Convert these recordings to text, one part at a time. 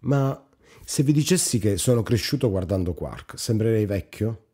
Ma se vi dicessi che sono cresciuto guardando Quark, sembrerei vecchio?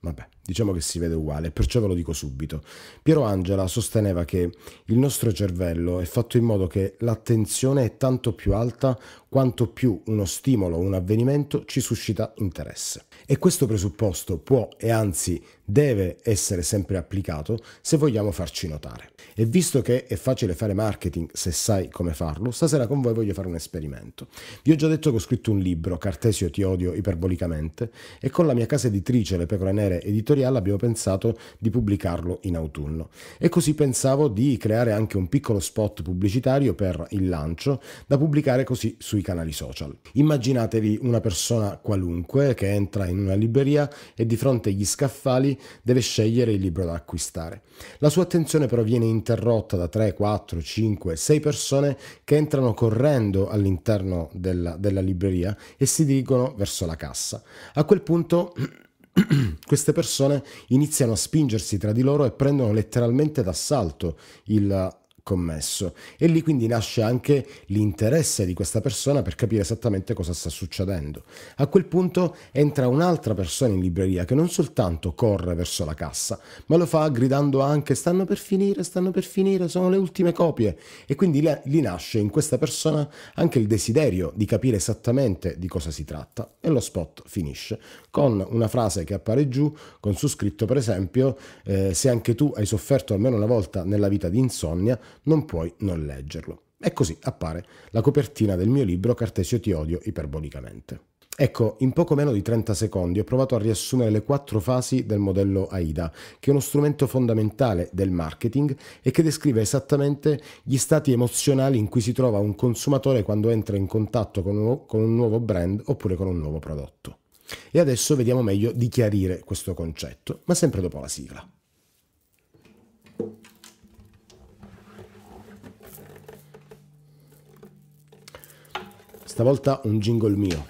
Vabbè. Diciamo che si vede uguale, perciò ve lo dico subito. Piero Angela sosteneva che il nostro cervello è fatto in modo che l'attenzione è tanto più alta quanto più uno stimolo o un avvenimento ci suscita interesse. E questo presupposto può e anzi deve essere sempre applicato se vogliamo farci notare. E visto che è facile fare marketing se sai come farlo, stasera con voi voglio fare un esperimento. Vi ho già detto che ho scritto un libro, Cartesio ti odio iperbolicamente, e con la mia casa editrice Le Pecore Nere Editore editoriale abbiamo pensato di pubblicarlo in autunno. E così pensavo di creare anche un piccolo spot pubblicitario per il lancio da pubblicare così sui canali social. Immaginatevi una persona qualunque che entra in una libreria e di fronte agli scaffali deve scegliere il libro da acquistare. La sua attenzione però viene interrotta da 3, 4, 5, 6 persone che entrano correndo all'interno della, della libreria e si dirigono verso la cassa. A quel punto queste persone iniziano a spingersi tra di loro e prendono letteralmente d'assalto il commesso. E lì quindi nasce anche l'interesse di questa persona per capire esattamente cosa sta succedendo. A quel punto entra un'altra persona in libreria che non soltanto corre verso la cassa, ma lo fa gridando anche stanno per finire, stanno per finire, sono le ultime copie. E quindi lì nasce in questa persona anche il desiderio di capire esattamente di cosa si tratta. E lo spot finisce con una frase che appare giù con su scritto per esempio eh, se anche tu hai sofferto almeno una volta nella vita di insonnia non puoi non leggerlo. E così appare la copertina del mio libro Cartesio ti odio iperbolicamente. Ecco, in poco meno di 30 secondi ho provato a riassumere le quattro fasi del modello AIDA, che è uno strumento fondamentale del marketing e che descrive esattamente gli stati emozionali in cui si trova un consumatore quando entra in contatto con un, con un nuovo brand oppure con un nuovo prodotto. E adesso vediamo meglio di chiarire questo concetto, ma sempre dopo la sigla. Stavolta un jingle mio.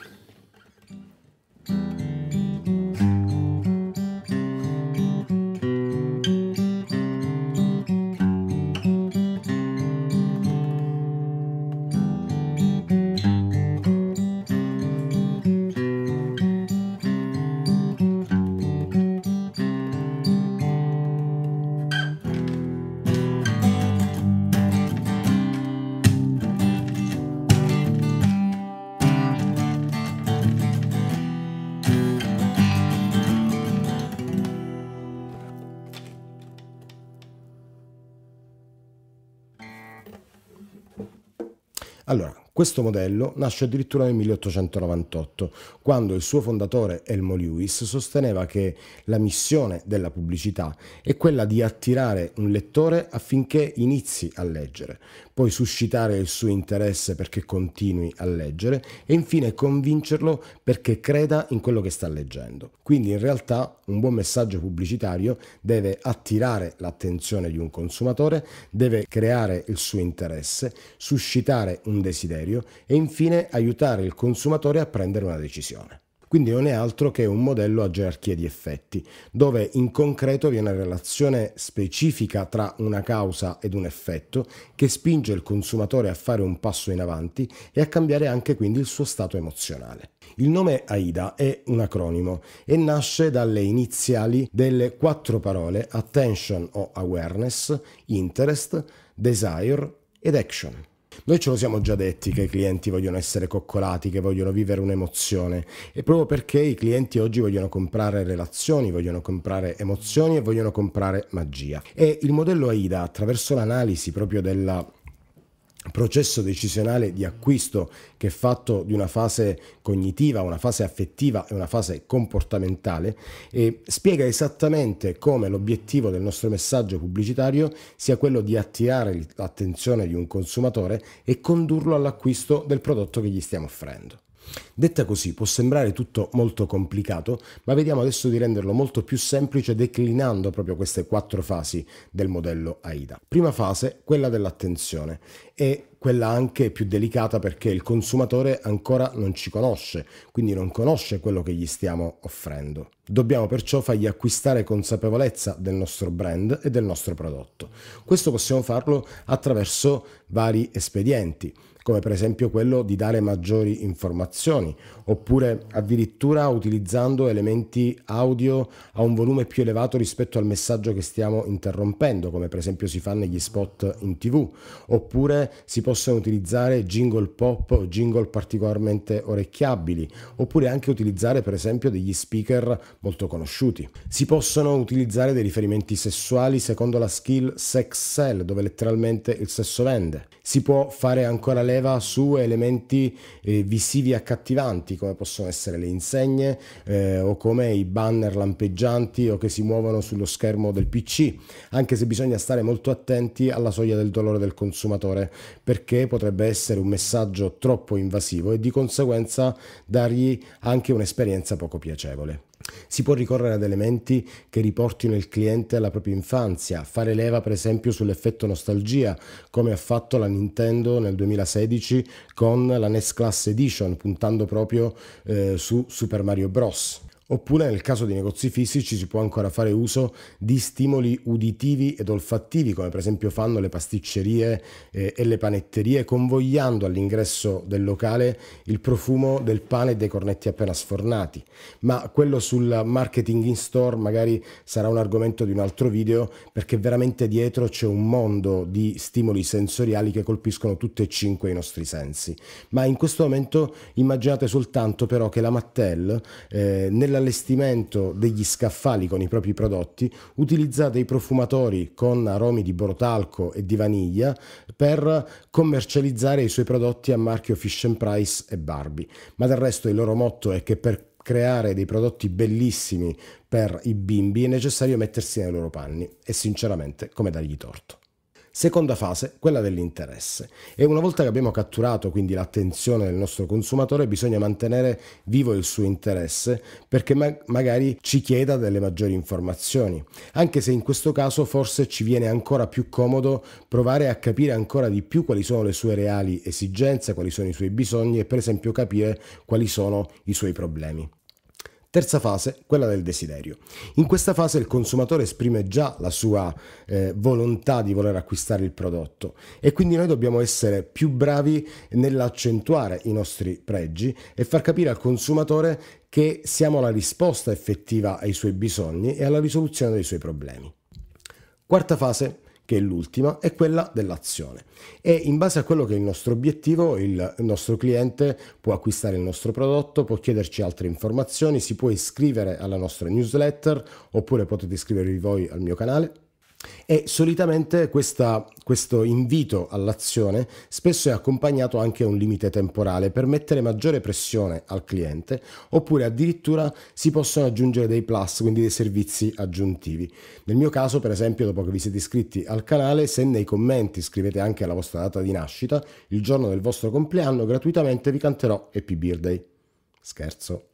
Allora, Questo modello nasce addirittura nel 1898, quando il suo fondatore Elmo Lewis sosteneva che la missione della pubblicità è quella di attirare un lettore affinché inizi a leggere, poi suscitare il suo interesse perché continui a leggere e infine convincerlo perché creda in quello che sta leggendo. Quindi in realtà un buon messaggio pubblicitario deve attirare l'attenzione di un consumatore, deve creare il suo interesse, suscitare un desiderio criterio e infine aiutare il consumatore a prendere una decisione. Quindi non è altro che un modello a gerarchia di effetti, dove in concreto vi è una relazione specifica tra una causa ed un effetto che spinge il consumatore a fare un passo in avanti e a cambiare anche quindi il suo stato emozionale. Il nome AIDA è un acronimo e nasce dalle iniziali delle quattro parole attention o awareness, interest, desire ed action. Noi ce lo siamo già detti che i clienti vogliono essere coccolati, che vogliono vivere un'emozione e proprio perché i clienti oggi vogliono comprare relazioni, vogliono comprare emozioni e vogliono comprare magia. E il modello AIDA attraverso l'analisi proprio della processo decisionale di acquisto che è fatto di una fase cognitiva, una fase affettiva e una fase comportamentale e spiega esattamente come l'obiettivo del nostro messaggio pubblicitario sia quello di attirare l'attenzione di un consumatore e condurlo all'acquisto del prodotto che gli stiamo offrendo. Detta così può sembrare tutto molto complicato, ma vediamo adesso di renderlo molto più semplice declinando proprio queste quattro fasi del modello AIDA. Prima fase, quella dell'attenzione, è quella anche più delicata perché il consumatore ancora non ci conosce, quindi non conosce quello che gli stiamo offrendo. Dobbiamo perciò fargli acquistare consapevolezza del nostro brand e del nostro prodotto. Questo possiamo farlo attraverso vari espedienti come per esempio quello di dare maggiori informazioni, oppure addirittura utilizzando elementi audio a un volume più elevato rispetto al messaggio che stiamo interrompendo, come per esempio si fa negli spot in tv, oppure si possono utilizzare jingle pop o jingle particolarmente orecchiabili, oppure anche utilizzare per esempio degli speaker molto conosciuti. Si possono utilizzare dei riferimenti sessuali secondo la skill sex sell, dove letteralmente il sesso vende. Si può fare ancora le leva su elementi eh, visivi accattivanti come possono essere le insegne eh, o come i banner lampeggianti o che si muovono sullo schermo del PC, anche se bisogna stare molto attenti alla soglia del dolore del consumatore perché potrebbe essere un messaggio troppo invasivo e di conseguenza dargli anche un'esperienza poco piacevole. Si può ricorrere ad elementi che riportino il cliente alla propria infanzia, fare leva per esempio sull'effetto nostalgia, come ha fatto la Nintendo nel 2016 con la NES Class Edition, puntando proprio eh, su Super Mario Bros. Oppure nel caso di negozi fisici si può ancora fare uso di stimoli uditivi ed olfattivi, come per esempio fanno le pasticcerie eh, e le panetterie, convogliando all'ingresso del locale il profumo del pane e dei cornetti appena sfornati. Ma quello sul marketing in store magari sarà un argomento di un altro video, perché veramente dietro c'è un mondo di stimoli sensoriali che colpiscono tutti e cinque i nostri sensi. Ma in questo momento immaginate soltanto però che la Mattel eh, nella allestimento degli scaffali con i propri prodotti utilizzate i profumatori con aromi di borotalco e di vaniglia per commercializzare i suoi prodotti a marchio Fish and Price e Barbie. Ma del resto il loro motto è che per creare dei prodotti bellissimi per i bimbi è necessario mettersi nei loro panni e sinceramente come dargli torto. Seconda fase, quella dell'interesse. E una volta che abbiamo catturato quindi l'attenzione del nostro consumatore, bisogna mantenere vivo il suo interesse perché ma magari ci chieda delle maggiori informazioni. Anche se in questo caso forse ci viene ancora più comodo provare a capire ancora di più quali sono le sue reali esigenze, quali sono i suoi bisogni e per esempio capire quali sono i suoi problemi. Terza fase, quella del desiderio. In questa fase il consumatore esprime già la sua eh, volontà di voler acquistare il prodotto e quindi noi dobbiamo essere più bravi nell'accentuare i nostri pregi e far capire al consumatore che siamo la risposta effettiva ai suoi bisogni e alla risoluzione dei suoi problemi. Quarta fase, che è l'ultima, è quella dell'azione. E in base a quello che è il nostro obiettivo, il nostro cliente può acquistare il nostro prodotto, può chiederci altre informazioni, si può iscrivere alla nostra newsletter oppure potete iscrivervi voi al mio canale e solitamente questa, questo invito all'azione spesso è accompagnato anche a un limite temporale per mettere maggiore pressione al cliente oppure addirittura si possono aggiungere dei plus, quindi dei servizi aggiuntivi. Nel mio caso per esempio dopo che vi siete iscritti al canale se nei commenti scrivete anche la vostra data di nascita, il giorno del vostro compleanno gratuitamente vi canterò Happy Birthday. Scherzo.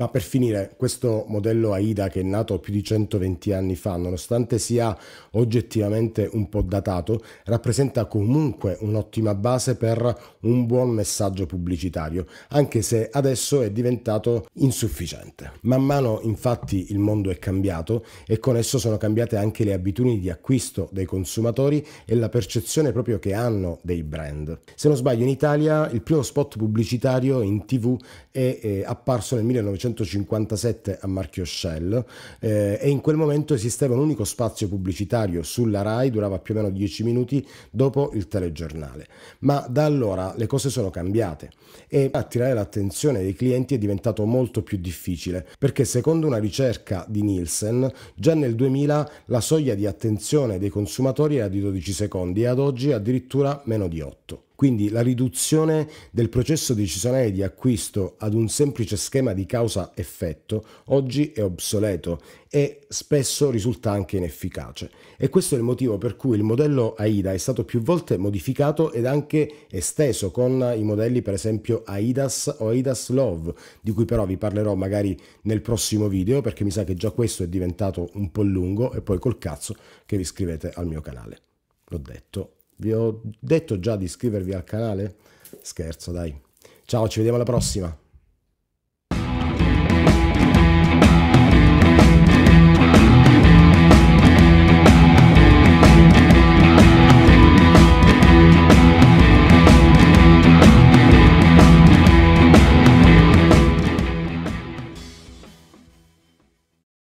Ma per finire, questo modello AIDA che è nato più di 120 anni fa, nonostante sia oggettivamente un po' datato, rappresenta comunque un'ottima base per un buon messaggio pubblicitario, anche se adesso è diventato insufficiente. Man mano infatti il mondo è cambiato e con esso sono cambiate anche le abitudini di acquisto dei consumatori e la percezione proprio che hanno dei brand. Se non sbaglio in Italia il primo spot pubblicitario in tv è, è eh, apparso nel 1990 1957 a marchio Shell eh, e in quel momento esisteva un unico spazio pubblicitario sulla RAI, durava più o meno 10 minuti dopo il telegiornale. Ma da allora le cose sono cambiate e attirare l'attenzione dei clienti è diventato molto più difficile perché secondo una ricerca di Nielsen già nel 2000 la soglia di attenzione dei consumatori era di 12 secondi e ad oggi addirittura meno di 8. Quindi la riduzione del processo decisionale di acquisto ad un semplice schema di causa-effetto oggi è obsoleto e spesso risulta anche inefficace. E questo è il motivo per cui il modello AIDA è stato più volte modificato ed anche esteso con i modelli per esempio AIDAS o AIDAS Love, di cui però vi parlerò magari nel prossimo video perché mi sa che già questo è diventato un po' lungo e poi col cazzo che vi iscrivete al mio canale. L'ho detto, vi ho detto già di iscrivervi al canale? Scherzo, dai. Ciao, ci vediamo alla prossima.